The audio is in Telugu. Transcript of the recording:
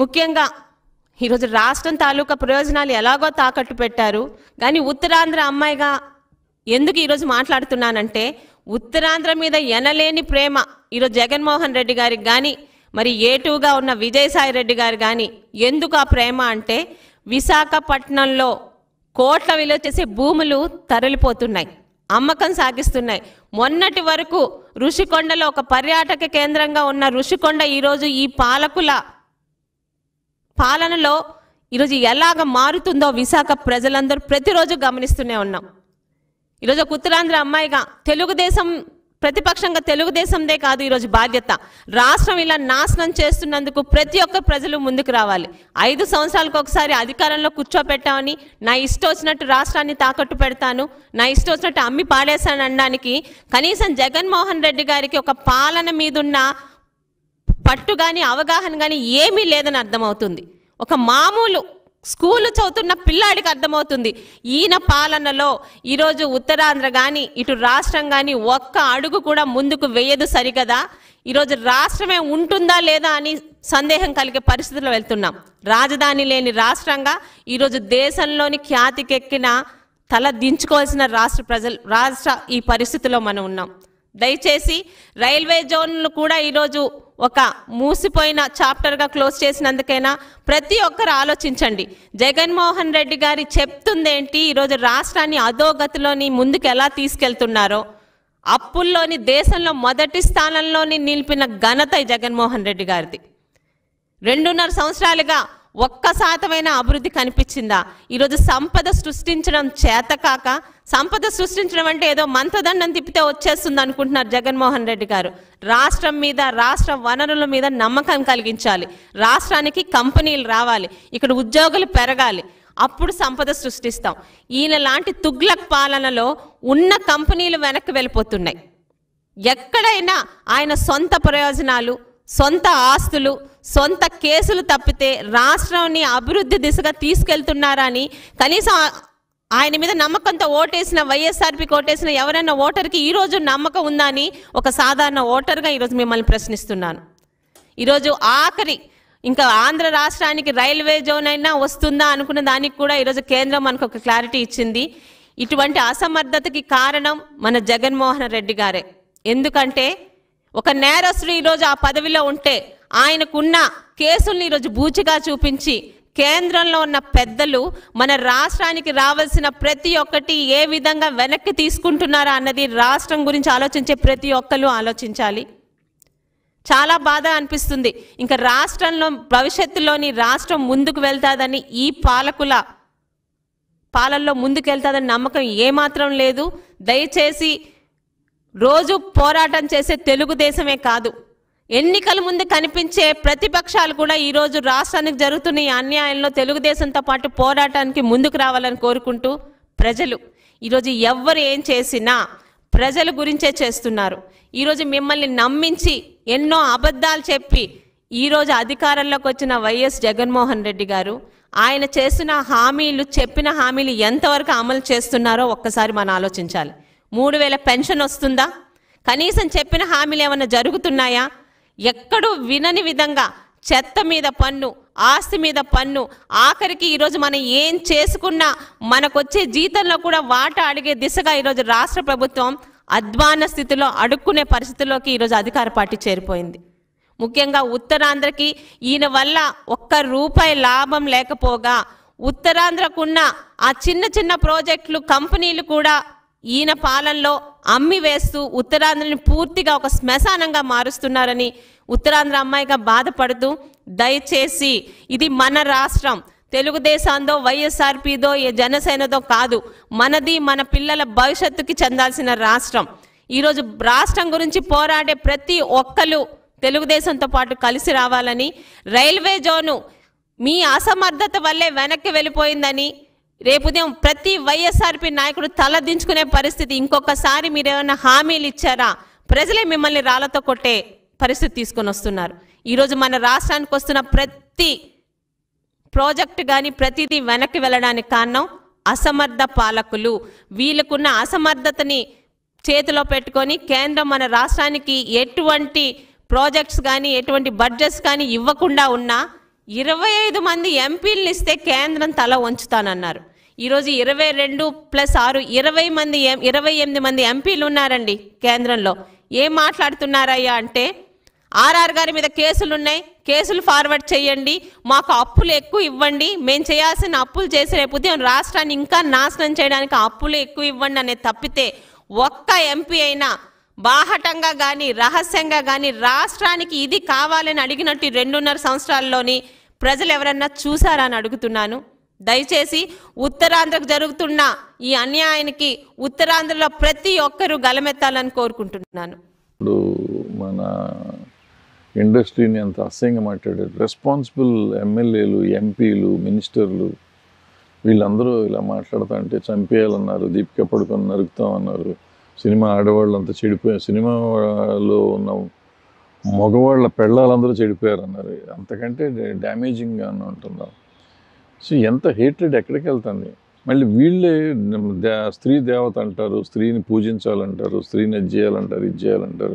ముఖ్యంగా ఈరోజు రాష్ట్రం తాలూకా ప్రయోజనాలు ఎలాగో తాకట్టు పెట్టారు కానీ ఉత్తరాంధ్ర అమ్మాయిగా ఎందుకు ఈరోజు మాట్లాడుతున్నానంటే ఉత్తరాంధ్ర మీద ఎనలేని ప్రేమ ఈరోజు జగన్మోహన్ రెడ్డి గారికి కానీ మరి ఏటుగా ఉన్న విజయసాయి రెడ్డి గారు కానీ ఎందుకు ఆ ప్రేమ అంటే విశాఖపట్నంలో కోట్ల విలువ చేసే భూములు తరలిపోతున్నాయి అమ్మకం సాగిస్తున్నాయి మొన్నటి వరకు ఋషికొండలో ఒక పర్యాటక కేంద్రంగా ఉన్న ఋషికొండ ఈరోజు ఈ పాలకుల పాలనలో ఈరోజు ఎలాగ మారుతుందో విశాఖ ప్రజలందరూ ప్రతిరోజు గమనిస్తూనే ఉన్నాం ఈరోజు ఒక ఉత్తరాంధ్ర అమ్మాయిగా తెలుగుదేశం ప్రతిపక్షంగా తెలుగుదేశందే కాదు ఈరోజు బాధ్యత రాష్ట్రం ఇలా నాశనం చేస్తున్నందుకు ప్రతి ఒక్క ప్రజలు ముందుకు రావాలి ఐదు సంవత్సరాలకు ఒకసారి అధికారంలో కూర్చోపెట్టామని నా ఇష్టం వచ్చినట్టు రాష్ట్రాన్ని తాకట్టు పెడతాను నా ఇష్టం వచ్చినట్టు అమ్మి పాడేశాను అనడానికి కనీసం జగన్మోహన్ రెడ్డి గారికి ఒక పాలన మీదున్న పట్టు కానీ అవగాహన కానీ ఏమీ లేదని అర్థమవుతుంది ఒక మామూలు స్కూలు చదువుతున్న పిల్లాడికి అర్థమవుతుంది ఈయన పాలనలో ఈరోజు ఉత్తరాంధ్ర కానీ ఇటు రాష్ట్రం కానీ ఒక్క అడుగు కూడా ముందుకు వేయదు సరికదా ఈరోజు రాష్ట్రమే ఉంటుందా లేదా అని సందేహం కలిగే పరిస్థితుల్లో వెళ్తున్నాం రాజధాని లేని రాష్ట్రంగా ఈరోజు దేశంలోని ఖ్యాతికెక్కిన తల దించుకోవాల్సిన రాష్ట్ర ప్రజలు రాష్ట్ర ఈ పరిస్థితిలో మనం ఉన్నాం దయచేసి రైల్వే జోన్లు కూడా ఈరోజు ఒక మూసిపోయిన చాప్టర్గా క్లోజ్ చేసినందుకైనా ప్రతి ఒక్కరు ఆలోచించండి జగన్మోహన్ రెడ్డి గారి చెప్తుందేంటి ఈరోజు రాష్ట్రాన్ని అధోగతిలోని ముందుకు ఎలా తీసుకెళ్తున్నారో అప్పుల్లోని దేశంలో మొదటి స్థానంలోని నిలిపిన ఘనత జగన్మోహన్ రెడ్డి గారిది రెండున్నర సంవత్సరాలుగా ఒక్క శాతమైన అభివృద్ధి కనిపించిందా ఈరోజు సంపద సృష్టించడం చేతకాక సంపద సృష్టించడం అంటే ఏదో మంతదండం తిప్పితే వచ్చేస్తుంది అనుకుంటున్నారు జగన్మోహన్ రెడ్డి గారు రాష్ట్రం మీద రాష్ట్ర వనరుల మీద నమ్మకం కలిగించాలి రాష్ట్రానికి కంపెనీలు రావాలి ఇక్కడ ఉద్యోగులు పెరగాలి అప్పుడు సంపద సృష్టిస్తాం ఈయన లాంటి తుగ్లక్ పాలనలో ఉన్న కంపెనీలు వెనక్కి వెళ్ళిపోతున్నాయి ఎక్కడైనా ఆయన సొంత ప్రయోజనాలు సొంత ఆస్తులు సొంత కేసులు తప్పితే రాష్ట్రాన్ని అభివృద్ధి దిశగా తీసుకెళ్తున్నారని కనీసం ఆయన మీద నమ్మకంతో ఓటేసిన వైఎస్ఆర్పీకి ఓటేసిన ఎవరైనా ఓటర్కి ఈరోజు నమ్మకం ఉందా అని ఒక సాధారణ ఓటర్గా ఈరోజు మిమ్మల్ని ప్రశ్నిస్తున్నాను ఈరోజు ఆఖరి ఇంకా ఆంధ్ర రాష్ట్రానికి రైల్వే జోన్ అయినా వస్తుందా అనుకున్న దానికి కూడా ఈరోజు కేంద్రం మనకు ఒక క్లారిటీ ఇచ్చింది ఇటువంటి అసమర్థతకి కారణం మన జగన్మోహన్ రెడ్డి గారే ఎందుకంటే ఒక నేరస్తుడు ఈరోజు ఆ పదవిలో ఉంటే ఆయనకున్న కేసుల్ని ఈరోజు బూచిగా చూపించి కేంద్రంలో ఉన్న పెద్దలు మన రాష్ట్రానికి రావాల్సిన ప్రతి ఒక్కటి ఏ విధంగా వెనక్కి తీసుకుంటున్నారా అన్నది రాష్ట్రం గురించి ఆలోచించే ప్రతి ఒక్కరు ఆలోచించాలి చాలా బాధ అనిపిస్తుంది ఇంకా రాష్ట్రంలో భవిష్యత్తులోని రాష్ట్రం ముందుకు వెళ్తాదని ఈ పాలకుల పాలనలో ముందుకు వెళ్తాదని నమ్మకం ఏమాత్రం లేదు దయచేసి రోజు పోరాటం చేసే తెలుగుదేశమే కాదు ఎన్నికల ముందు కనిపించే ప్రతిపక్షాలు కూడా ఈరోజు రాష్ట్రానికి జరుగుతున్న ఈ అన్యాయంలో తెలుగుదేశంతో పాటు పోరాటానికి ముందుకు రావాలని కోరుకుంటూ ప్రజలు ఈరోజు ఎవ్వరు ఏం చేసినా ప్రజల గురించే చేస్తున్నారు ఈరోజు మిమ్మల్ని నమ్మించి ఎన్నో అబద్ధాలు చెప్పి ఈరోజు అధికారంలోకి వచ్చిన వైఎస్ జగన్మోహన్ రెడ్డి గారు ఆయన చేసిన హామీలు చెప్పిన హామీలు ఎంతవరకు అమలు చేస్తున్నారో ఒక్కసారి మనం ఆలోచించాలి మూడు వేల పెన్షన్ వస్తుందా కనీసం చెప్పిన హామీలు ఏమైనా జరుగుతున్నాయా ఎక్కడూ వినని విధంగా చెత్త మీద పన్ను ఆస్తి మీద పన్ను ఆఖరికి ఈరోజు మనం ఏం చేసుకున్నా మనకొచ్చే జీతంలో కూడా వాటా అడిగే దిశగా ఈరోజు రాష్ట్ర ప్రభుత్వం అధ్వాన స్థితిలో అడుక్కునే పరిస్థితుల్లోకి ఈరోజు అధికార పార్టీ చేరిపోయింది ముఖ్యంగా ఉత్తరాంధ్రకి ఈయన వల్ల ఒక్క రూపాయి లాభం లేకపోగా ఉత్తరాంధ్రకున్న ఆ చిన్న చిన్న ప్రాజెక్టులు కంపెనీలు కూడా ఈయన పాలనలో అమ్మి వేస్తూ ఉత్తరాంధ్రని పూర్తిగా ఒక శ్మశానంగా మారుస్తున్నారని ఉత్తరాంధ్ర అమ్మాయిగా బాధపడుతూ దయచేసి ఇది మన రాష్ట్రం తెలుగుదేశాందో వైఎస్ఆర్పిదో ఏ జనసేనదో కాదు మనది మన పిల్లల భవిష్యత్తుకి చెందాల్సిన రాష్ట్రం ఈరోజు రాష్ట్రం గురించి పోరాడే ప్రతి ఒక్కరు తెలుగుదేశంతో పాటు కలిసి రావాలని రైల్వే జోను మీ అసమర్థత వల్లే వెనక్కి వెళ్ళిపోయిందని రేపు ఉదయం ప్రతి వైఎస్ఆర్పి నాయకుడు తలదించుకునే పరిస్థితి ఇంకొకసారి మీరు ఏమైనా హామీలు ఇచ్చారా ప్రజలే మిమ్మల్ని రాళ్లతో కొట్టే పరిస్థితి తీసుకొని వస్తున్నారు ఈరోజు మన రాష్ట్రానికి వస్తున్న ప్రతి ప్రాజెక్ట్ కానీ ప్రతిదీ వెనక్కి వెళ్ళడానికి కారణం అసమర్థ పాలకులు వీళ్ళకున్న అసమర్థతని చేతిలో పెట్టుకొని కేంద్రం మన రాష్ట్రానికి ఎటువంటి ప్రాజెక్ట్స్ కానీ ఎటువంటి బడ్జెట్స్ కానీ ఇవ్వకుండా ఉన్నా ఇరవై ఐదు మంది ఎంపీలను ఇస్తే కేంద్రం తల వంచుతానన్నారు ఈరోజు ఇరవై రెండు ప్లస్ ఆరు ఇరవై మంది ఇరవై ఎనిమిది మంది ఎంపీలు ఉన్నారండి కేంద్రంలో ఏం మాట్లాడుతున్నారయ్యా అంటే ఆర్ఆర్ గారి మీద కేసులు ఉన్నాయి కేసులు ఫార్వర్డ్ చేయండి మాకు అప్పులు ఎక్కువ ఇవ్వండి మేము చేయాల్సిన అప్పులు చేసి రేపు రాష్ట్రాన్ని ఇంకా నాశనం చేయడానికి అప్పులు ఎక్కువ ఇవ్వండి అనేది తప్పితే ఒక్క ఎంపీ అయినా బాహటంగా కానీ రహస్యంగా కానీ రాష్ట్రానికి ఇది కావాలని అడిగినట్టు రెండున్నర సంవత్సరాల్లోని ప్రజలు ఎవరన్నా చూసారా అని అడుగుతున్నాను దయచేసి ఉత్తరాంధ్రకు జరుగుతున్న ఈ అన్యాయానికి ఉత్తరాంధ్రలో ప్రతి ఒక్కరూ గలమెత్తాలని కోరుకుంటున్నాను ఇప్పుడు మన ఇండస్ట్రీని అంత అసహ్యంగా మాట్లాడారు రెస్పాన్సిబుల్ ఎమ్మెల్యేలు ఎంపీలు మినిస్టర్లు వీళ్ళందరూ ఇలా మాట్లాడుతా అంటే చంపేయాలన్నారు దీపిక పడుకొని అన్నారు సినిమా ఆడవాళ్ళు అంతా చెడిపోయారు సినిమాలో ఉన్న మగవాళ్ళ పెళ్ళాలందరూ చెడిపోయారు అన్నారు అంతకంటే డ్యామేజింగ్గా ఉంటుందా సో ఎంత హేట్రెడ్ ఎక్కడికి వెళ్తుంది మళ్ళీ వీళ్ళే స్త్రీ దేవత అంటారు స్త్రీని పూజించాలంటారు స్త్రీని ఇది చేయాలంటారు ఇది చేయాలంటారు